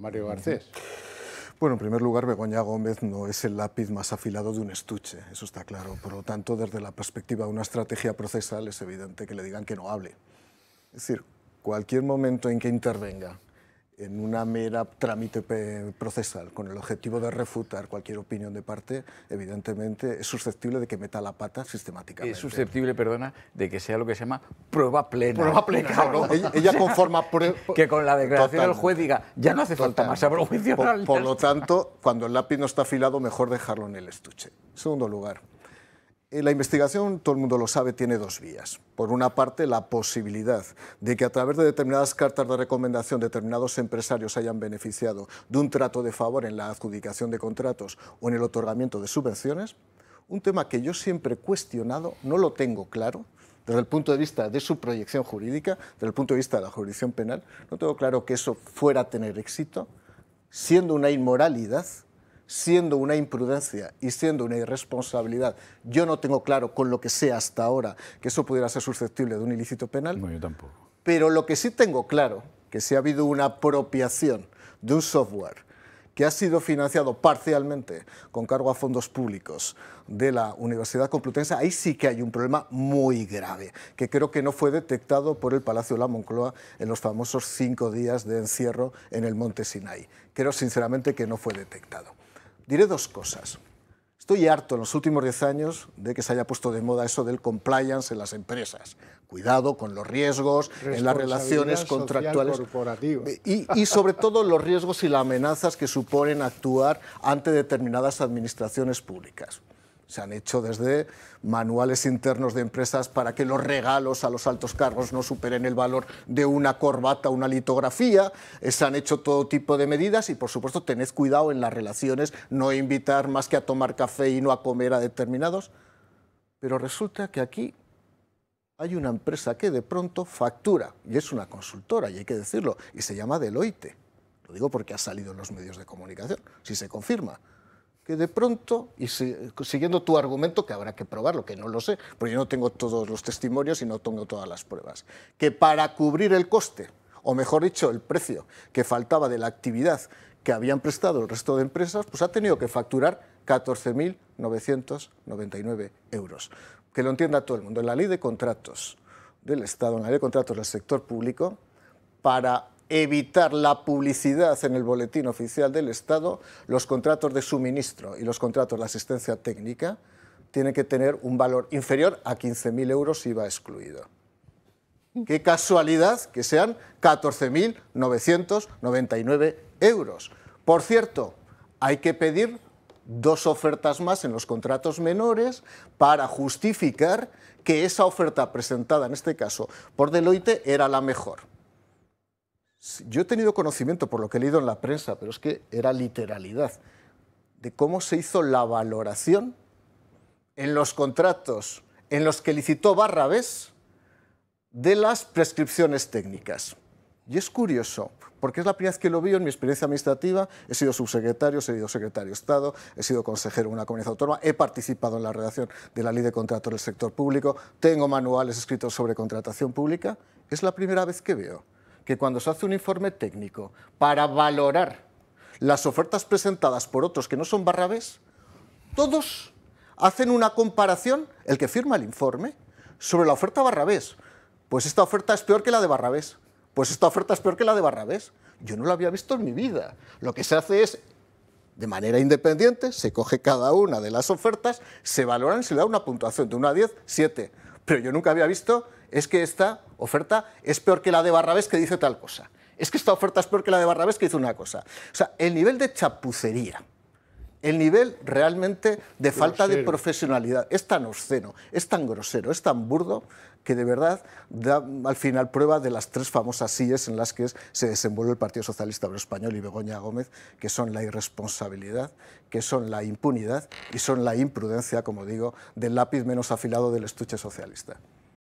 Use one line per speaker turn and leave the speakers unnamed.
Mario Garcés? Bueno, en primer lugar, Begoña Gómez no es el lápiz más afilado de un estuche, eso está claro. Por lo tanto, desde la perspectiva de una estrategia procesal, es evidente que le digan que no hable. Es decir, cualquier momento en que intervenga en una mera trámite procesal con el objetivo de refutar cualquier opinión de parte, evidentemente es susceptible de que meta la pata sistemáticamente. Es susceptible, perdona, de que sea lo que se llama prueba plena. Prueba plena, Ella, conforma Que con la declaración del juez diga, ya no hace falta más juicio Por, por lo tanto, cuando el lápiz no está afilado, mejor dejarlo en el estuche. Segundo lugar, eh, la investigación, todo el mundo lo sabe, tiene dos vías. Por una parte, la posibilidad de que a través de determinadas cartas de recomendación determinados empresarios hayan beneficiado de un trato de favor en la adjudicación de contratos o en el otorgamiento de subvenciones. Un tema que yo siempre he cuestionado, no lo tengo claro, desde el punto de vista de su proyección jurídica, desde el punto de vista de la jurisdicción penal, no tengo claro que eso fuera a tener éxito, siendo una inmoralidad siendo una imprudencia y siendo una irresponsabilidad, yo no tengo claro con lo que sé hasta ahora que eso pudiera ser susceptible de un ilícito penal. No, yo tampoco. Pero lo que sí tengo claro, que si ha habido una apropiación de un software que ha sido financiado parcialmente con cargo a fondos públicos de la Universidad Complutense, ahí sí que hay un problema muy grave, que creo que no fue detectado por el Palacio de la Moncloa en los famosos cinco días de encierro en el Monte Sinai. Creo sinceramente que no fue detectado diré dos cosas. Estoy harto en los últimos diez años de que se haya puesto de moda eso del compliance en las empresas. Cuidado con los riesgos en las relaciones contractuales. Eh, y, y, sobre todo los riesgos y las amenazas que suponen actuar ante determinadas administraciones públicas. Se han hecho desde manuales internos de empresas para que los regalos a los altos cargos no superen el valor de una corbata, una litografía. Eh, se han hecho todo tipo de medidas y, por supuesto, tened cuidado en las relaciones, no invitar más que a tomar café y no a comer a determinados. Pero resulta que aquí hay una empresa que de pronto factura, y es una consultora, y hay que decirlo, y se llama Deloitte. Lo digo porque ha salido en los medios de comunicación, si se confirma que de pronto, y siguiendo tu argumento, que habrá que probarlo, que no lo sé, porque yo no tengo todos los testimonios y no tengo todas las pruebas, que para cubrir el coste, o mejor dicho, el precio que faltaba de la actividad que habían prestado el resto de empresas, pues ha tenido que facturar 14.999 euros. Que lo entienda todo el mundo. En la ley de contratos del Estado, en la ley de contratos del sector público, para evitar la publicidad en el boletín oficial del Estado, los contratos de suministro y los contratos de asistencia técnica tienen que tener un valor inferior a 15.000 euros va excluido. Mm. Qué casualidad que sean 14.999 euros. Por cierto, hay que pedir dos ofertas más en los contratos menores para justificar que esa oferta presentada, en este caso por Deloitte, era la mejor. Yo he tenido conocimiento, por lo que he leído en la prensa, pero es que era literalidad, de cómo se hizo la valoración en los contratos en los que licitó Barrabés de las prescripciones técnicas. Y es curioso, porque es la primera vez que lo veo en mi experiencia administrativa. He sido subsecretario, he sido secretario de Estado, he sido consejero en una comunidad autónoma, he participado en la redacción de la ley de contratos del sector público, tengo manuales escritos sobre contratación pública. Es la primera vez que veo que cuando se hace un informe técnico para valorar las ofertas presentadas por otros que no son barrabés, todos hacen una comparación, el que firma el informe, sobre la oferta barrabés. Pues esta oferta es peor que la de barrabés. Pues esta oferta es peor que la de barrabés. Yo no la había visto en mi vida. Lo que se hace es de manera independiente, se coge cada una de las ofertas, se valoran y se le da una puntuación de una a 10, 7 pero yo nunca había visto, es que esta oferta es peor que la de Barrabés que dice tal cosa. Es que esta oferta es peor que la de Barrabés que dice una cosa. O sea, el nivel de chapucería el nivel realmente de falta de profesionalidad es tan obsceno, es tan grosero, es tan burdo que de verdad da al final prueba de las tres famosas sillas en las que se desenvuelve el Partido Socialista Español y Begoña Gómez, que son la irresponsabilidad, que son la impunidad y son la imprudencia, como digo, del lápiz menos afilado del estuche socialista.